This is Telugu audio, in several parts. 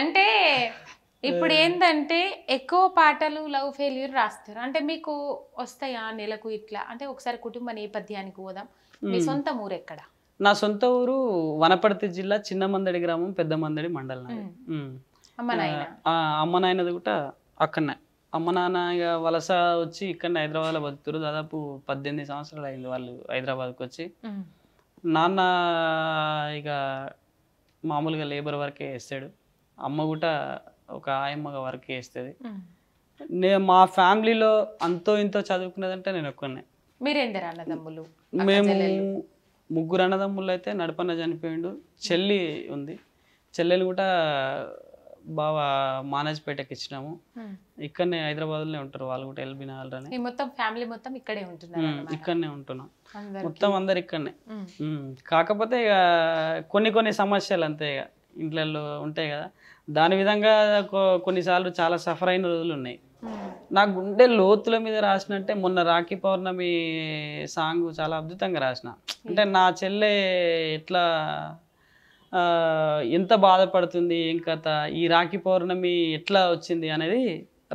అంటే ఇప్పుడు ఏంటంటే ఎక్కువ పాటలు లవ్ ఫెయిల్యూర్ రాస్తారు అంటే మీకు వస్తాయా నెలకు ఇట్లా అంటే ఒకసారి కుటుంబ నేపథ్యానికి పోదాం మీ సొంత ఊరు ఎక్కడ నా సొంత ఊరు వనపర్తి జిల్లా చిన్న మందడి గ్రామం పెద్ద మందడి మండలం అమ్మ నాయనది కూడా అక్కడనే అమ్మ నాన్న ఇక వలస వచ్చి ఇక్కడ హైదరాబాద్లో బతుకుతారు దాదాపు పద్దెనిమిది సంవత్సరాలు అయింది వాళ్ళు హైదరాబాద్కి వచ్చి నాన్న ఇక మామూలుగా లేబర్ వర్కే వేస్తాడు అమ్మ కూడా ఒక ఆయమ్మగా వర్క్ చేస్తుంది నేను మా ఫ్యామిలీలో అంతో ఇంతో చదువుకున్నదంటే నేను ఒక్కనే మీరేందరు అన్నదమ్ములు మేము ముగ్గురు అన్నదమ్ములు అయితే నడపన్న చనిపోయిండు చెల్లి ఉంది చెల్లెలు కూడా బాగా మానేజ్పేటకి ఇచ్చినాము ఇక్కడనే హైదరాబాద్లోనే ఉంటారు వాళ్ళు కూడా ఎల్బీ నగర్ అని మొత్తం ఫ్యామిలీ మొత్తం ఇక్కడే ఉంటున్నారు ఇక్కడనే ఉంటున్నాం మొత్తం అందరు ఇక్కడనే కాకపోతే ఇక కొన్ని కొన్ని సమస్యలు అంతే ఇక ఇంట్లలో ఉంటాయి కదా దాని విధంగా కొన్నిసార్లు చాలా సఫర్ అయిన రోజులు ఉన్నాయి నా గుండె లోతుల మీద రాసినట్టే మొన్న రాఖీ పౌర్ణమి సాంగ్ చాలా అద్భుతంగా రాసిన అంటే నా చెల్లె ఎట్లా ఎంత బాధపడుతుంది ఏం కథ ఈ రాఖీ పౌర్ణమి ఎట్లా వచ్చింది అనేది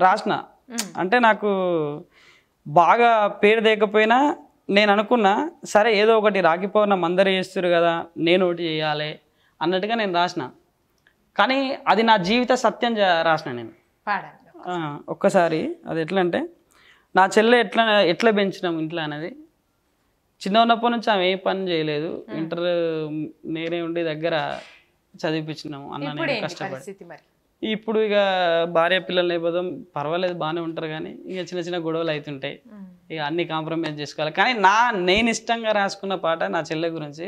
రాసిన అంటే నాకు బాగా పేరు దేకపోయినా నేను అనుకున్నా సరే ఏదో ఒకటి రాఖీ పౌర్ణమి అందరూ చేస్తారు కదా నేను ఒకటి చేయాలి అన్నట్టుగా నేను రాసిన కానీ అది నా జీవిత సత్యం రాసిన నేను ఒక్కసారి అది ఎట్లా అంటే నా చెల్లె ఎట్లా ఎట్లా పెంచినాం ఇంట్లో అనేది చిన్న ఉన్నప్పటి నుంచి ఆమె ఏ పని చేయలేదు ఇంటర్ నేనే ఉండి దగ్గర చదివిపించినాము అన్న నేను కష్టపడి ఇప్పుడు ఇక భార్య పిల్లలు లేకపోతే పర్వాలేదు బాగానే ఉంటారు కానీ ఇక చిన్న చిన్న గొడవలు అవుతుంటాయి ఇక అన్ని కాంప్రమైజ్ చేసుకోవాలి కానీ నా నేను ఇష్టంగా రాసుకున్న పాట నా చెల్లె గురించి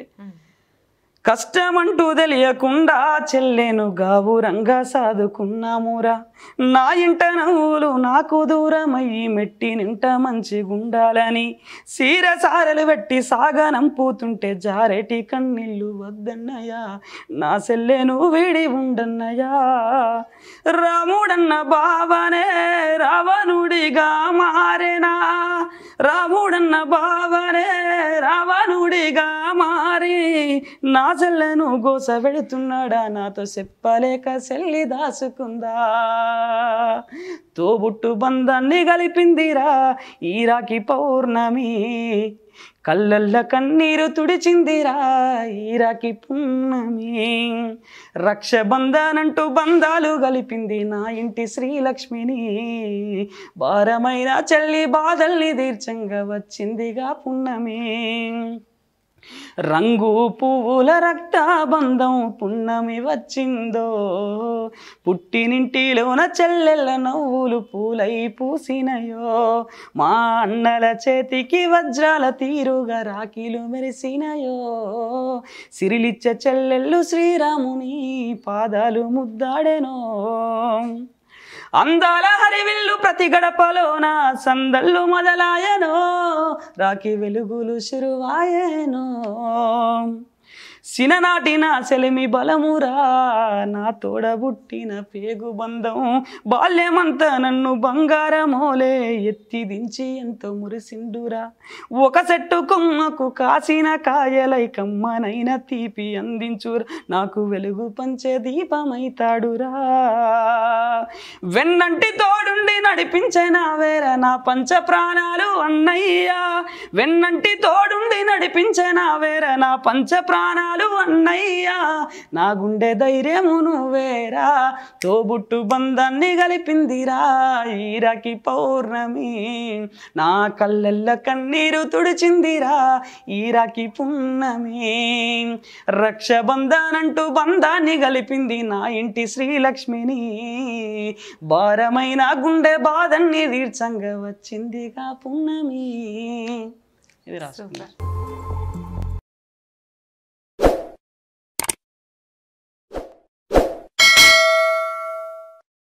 కష్టమంటూ తెలియకుండా చెల్లెను గావురంగా సాదుకున్నామురా నా ఇంట నవ్వులు నాకు దూరమయ్యి మెట్టి నింట మంచిగుండాలని గుండాలని సీరసారలు పెట్టి పోతుంటే జారెటి కన్నీళ్ళు వద్దన్నయ్యా నా సెల్లెను నువ్వు విడి ఉండన్నయ్యా రాముడన్న బావనే రావణుడిగా మారినా రాముడన్న బావనే రావణుడిగా మారి నా చెల్లెను గోస పెడుతున్నాడా నాతో చెప్పలేక సెల్లి దాసుకుందా తోబుట్టు బంధాన్ని గలిపిందిరా ఈ రాఖీ పౌర్ణమి కళ్ళల్ల కన్నీరు తుడిచిందిరా ఈరాకి పున్నమి రక్షబంధనంటూ బంధాలు గలిపింది నా ఇంటి శ్రీలక్ష్మిని భారమైన చెల్లి బాధల్ని తీర్చంగా వచ్చిందిగా పున్నమే రంగు పువ్వుల రక్తాబంధం పున్నమి వచ్చిందో పుట్టినింటిలోన చెల్లెళ్ళ నవ్వులు పూలై పూసినయో మా అన్నల చేతికి వజ్రాల తీరుగా రాఖీలు మెరిసినయో సిరిలిచ్చ చెల్లెళ్ళు శ్రీరాముని పాదాలు ముద్దాడెనో అందాల హరివిల్లు ప్రతి గడపలోన సందళ్ళు మొదలాయనో రాఖీ వెలుగులు శురువాయేనో సిననాటిన సెలిమి బలమురా నా తోడబుట్టిన పేగు బంధం బాల్యమంతా నన్ను బంగారమోలే ఎత్తి దించి ఎంతో మురిసిండురా ఒక చెట్టు కొమ్మకు కాసిన కాయలై కమ్మనైన తీపి అందించురా నాకు వెలుగు పంచే దీపమైతాడురా వెన్నంటి తోడు నడిపించే నా పంచ ప్రాణాలు అన్నయ్యా వెన్నంటి తోడుండి నడిపించే నా పంచ ప్రాణాలు అన్న నా గుండె ధైర్యము నువ్వేరా తోబుట్టు బంధాన్ని కలిపిందిరా ఈరాకి పౌర్ణమి నా కళ్ళెల్ల కన్నీరు తుడిచిందిరా ఈరాకి పున్నమి రక్షబంధనంటూ బంధాన్ని కలిపింది నా ఇంటి శ్రీలక్ష్మిని భారమైన గుండె బాధన్ని తీర్చంగా వచ్చిందిగా పున్నమి ఇది రాసుకుంటారు